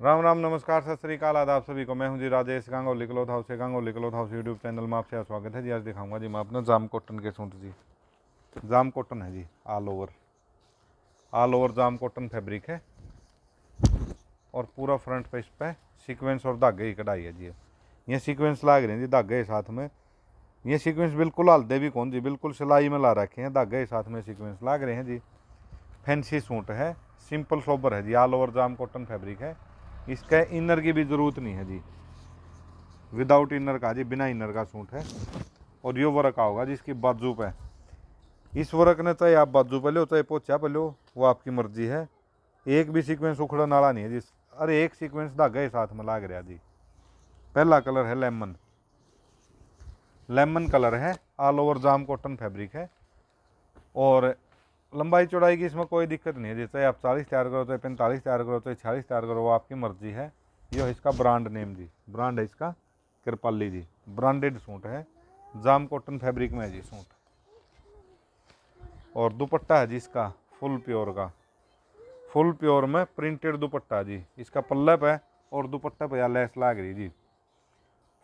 राम राम नमस्कार सत श्रीकाल आदाब सभी को मैं हूं जी राजेश गांगो लिकलोत हाउस से गांगो लिकलोत हाउस यूट्यूब चैनल में आपसे स्वागत है जी आज दिखाऊंगा जी मैं अपना जाम कॉटन के सूट जी जाम कॉटन है जी all over all over jam cotton fabric है और पूरा फ्रंट पे इस पर सीक्वेंस और धागे की कढ़ाई है जी ये सिक्वेंस लाग रहे हैं जी धागे के साथ में ये सिक्वेंस बिल्कुल हल्दे भी कौन जी बिल्कुल सिलाई में ला रखे हैं धागे के साथ में सिक्वेंस लाग रहे हैं जी फैंसी सूट है सिंपल सोबर है जी all over jam cotton fabric है इसका इनर की भी ज़रूरत नहीं है जी विदाउट इनर का जी बिना इनर का सूट है और यो वर्क आओगा जी इसकी बाजू पे इस वर्क ने चाहे तो आप बाजू पे लो चाहे तो पोचा पे लो वो आपकी मर्जी है एक भी सीक्वेंस उखड़ा नाला नहीं है जी अरे एक सीक्वेंस धागा ही साथ में लाग रहा जी पहला कलर है लेमन लेमन कलर है all over jam cotton fabric है और लंबाई चौड़ाई की इसमें कोई दिक्कत नहीं है जैसे आप चालीस तैयार करो तो पैंतालीस तैयार करो तो छियालीस तैयार करो वो आपकी मर्जी है यह इसका ब्रांड नेम जी ब्रांड है इसका कृपाली जी ब्रांडेड सूट है जाम कॉटन फैब्रिक में है जी सूट और दुपट्टा है जी इसका फुल प्योर का फुल प्योर में प्रिंटेड दुपट्टा जी इसका पल्लप है और दुपट्टा पे लेस लाग रही जी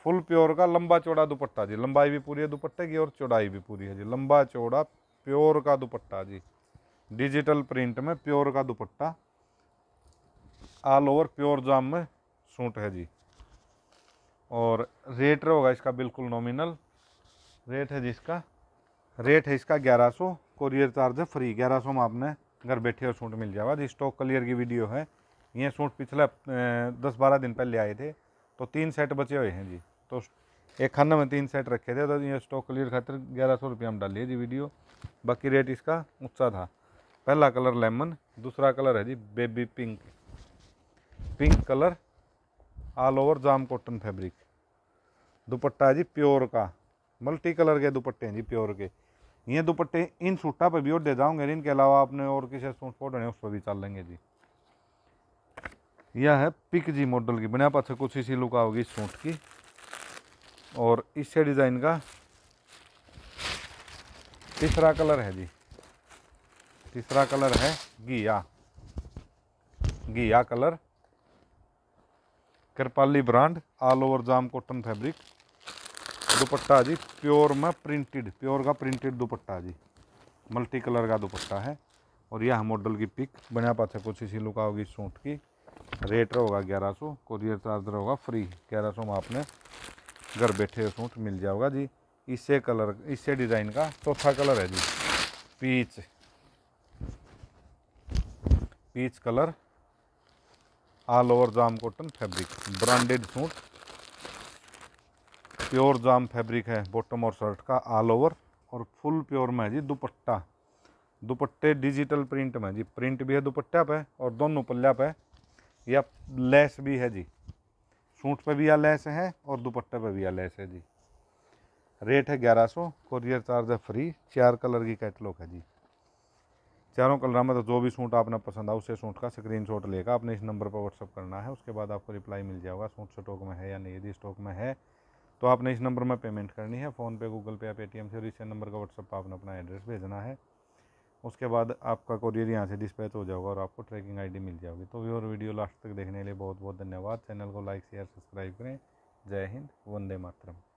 फुल प्योर का लंबा चौड़ा दुपट्टा जी लंबाई भी पूरी है दुपट्टे की और चौड़ाई भी पूरी है जी लंबा चौड़ा प्योर का दुपट्टा जी डिजिटल प्रिंट में प्योर का dupatta all over pure jam में सूट है जी और रेट होगा इसका बिल्कुल नॉमिनल रेट है जिसका रेट है इसका ग्यारह सौ कोरियर चार्ज है फ्री ग्यारह सौ में आपने घर बैठे और सूट मिल जाएगा जी स्टॉक क्लियर की वीडियो है ये सूट पिछले दस बारह दिन पहले आए थे तो तीन सेट बचे हुए हैं जी तो एक खाने में तीन सेट रखे थे तो ये स्टॉक क्लियर खातर ग्यारह सौ रुपये में डालिए जी वीडियो बाकी रेट इसका ऊँचा था पहला कलर लेमन दूसरा कलर है जी baby pink pink colour all over jam cotton fabric dupatta है जी प्योर का मल्टी कलर के दुपट्टे हैं जी प्योर के ये दुपट्टे इन सूटा पे भी और दे जाऊँगे इनके अलावा आपने और किसी सूट ओढ़ने उस पर भी चल लेंगे जी यह है पिक जी मॉडल की बिना पाछे कुछ इसी लुका होगी इस सूट की और इससे डिज़ाइन का तीसरा कलर है जी तीसरा कलर है घिया घिया colour Kripali brand all over jam cotton fabric dupatta जी प्योर में प्रिंटेड प्योर का प्रिंटेड दुपट्टा जी मल्टी कलर का दुपट्टा है और यह मॉडल की पिक बना पाते कुछ इसी लुका होगी सूट की रेट होगा ग्यारह सौ कोरियर चार्ज होगा फ्री ग्यारह सौ में आपने घर बैठे सूट मिल जाएगा जी इसे कलर इसे डिज़ाइन का चौथा कलर है जी peach peach colour all over jam cotton fabric branded suit pure jam fabric है बॉटम और शर्ट का ऑल ओवर और फुल प्योर में है जी दुपट्टा दुपट्टे डिजिटल प्रिंट में जी प्रिंट भी है दुपट्टा पे और दोनों पल्ला पे या लेस भी है जी सूट पे भी या लेस है और दुपट्टे पे भी या लेस है जी रेट है ग्यारह सौ कोरियर चार्ज है फ्री चार कलर की कैटलॉग है जी चारों कलर में तो जो भी सूट आपने पसंद आ उसे सूट का स्क्रीन शॉट लेकर आपने इस नंबर पर व्हाट्सअप करना है उसके बाद आपको रिप्लाई मिल जाएगा सूट स्टॉक में है या नहीं यदि स्टॉक में है तो आपने इस नंबर में पेमेंट करनी है फ़ोनपे गूगल पे या पेटीएम से और इसी नंबर का व्हाट्सअप पर आपने अपना एड्रेस भेजना है उसके बाद आपका कोरियर यहाँ से डिस्पैच हो जाएगा और आपको ट्रैकिंग आईडी मिल जाएगी तो और वीडियो लास्ट तक देखने के लिए बहुत बहुत धन्यवाद चैनल को लाइक शेयर सब्सक्राइब करें जय हिंद वंदे मातरम